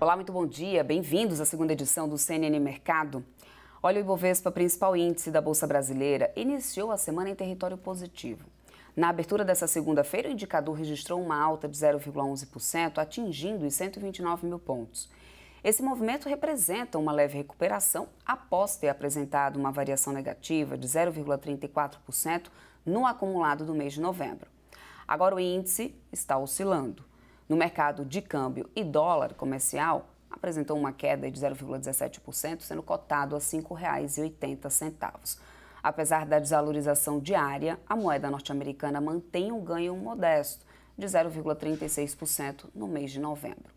Olá, muito bom dia. Bem-vindos à segunda edição do CNN Mercado. Olha, o Ibovespa, principal índice da Bolsa Brasileira, iniciou a semana em território positivo. Na abertura dessa segunda-feira, o indicador registrou uma alta de 0,11%, atingindo os 129 mil pontos. Esse movimento representa uma leve recuperação após ter apresentado uma variação negativa de 0,34% no acumulado do mês de novembro. Agora o índice está oscilando. No mercado de câmbio e dólar comercial, apresentou uma queda de 0,17%, sendo cotado a R$ 5,80. Apesar da desvalorização diária, a moeda norte-americana mantém um ganho modesto de 0,36% no mês de novembro.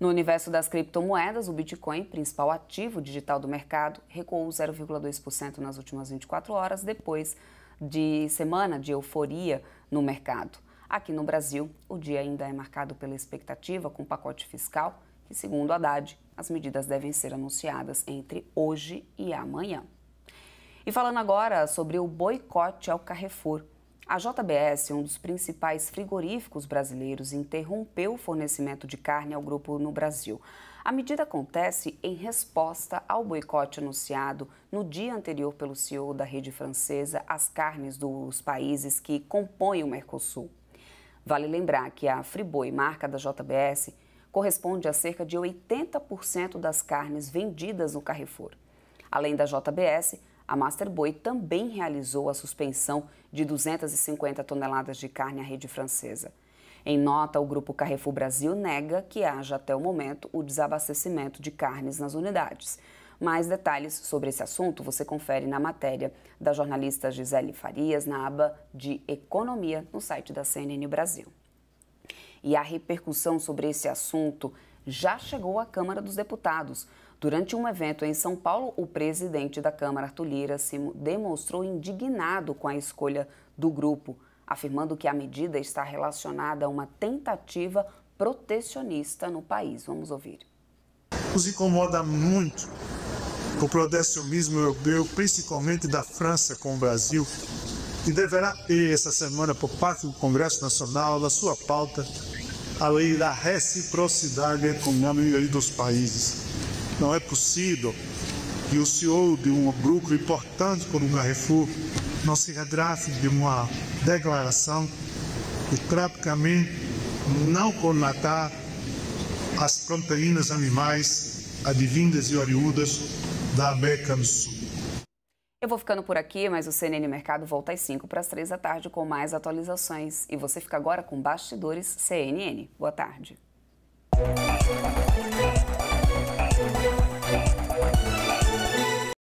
No universo das criptomoedas, o Bitcoin, principal ativo digital do mercado, recuou 0,2% nas últimas 24 horas, depois de semana de euforia no mercado. Aqui no Brasil, o dia ainda é marcado pela expectativa com o pacote fiscal, que, segundo Haddad, as medidas devem ser anunciadas entre hoje e amanhã. E falando agora sobre o boicote ao Carrefour. A JBS, um dos principais frigoríficos brasileiros, interrompeu o fornecimento de carne ao grupo no Brasil. A medida acontece em resposta ao boicote anunciado no dia anterior pelo CEO da rede francesa às carnes dos países que compõem o Mercosul. Vale lembrar que a Friboi, marca da JBS, corresponde a cerca de 80% das carnes vendidas no Carrefour. Além da JBS, a Masterboi também realizou a suspensão de 250 toneladas de carne à rede francesa. Em nota, o grupo Carrefour Brasil nega que haja até o momento o desabastecimento de carnes nas unidades. Mais detalhes sobre esse assunto você confere na matéria da jornalista Gisele Farias, na aba de Economia, no site da CNN Brasil. E a repercussão sobre esse assunto já chegou à Câmara dos Deputados. Durante um evento em São Paulo, o presidente da Câmara, Arthur Lira, se demonstrou indignado com a escolha do grupo, afirmando que a medida está relacionada a uma tentativa protecionista no país. Vamos ouvir. Nos incomoda muito o protecionismo europeu, principalmente da França com o Brasil, e deverá ter essa semana por parte do Congresso Nacional na sua pauta a lei da reciprocidade econômica dos países. Não é possível que o CEO de um grupo importante como o Garrefour não se redrafe de uma declaração que praticamente não conatar as proteínas animais advindas e oriundas da América do Sul. Eu vou ficando por aqui, mas o CNN Mercado volta às 5 para as 3 da tarde com mais atualizações. E você fica agora com Bastidores CNN. Boa tarde.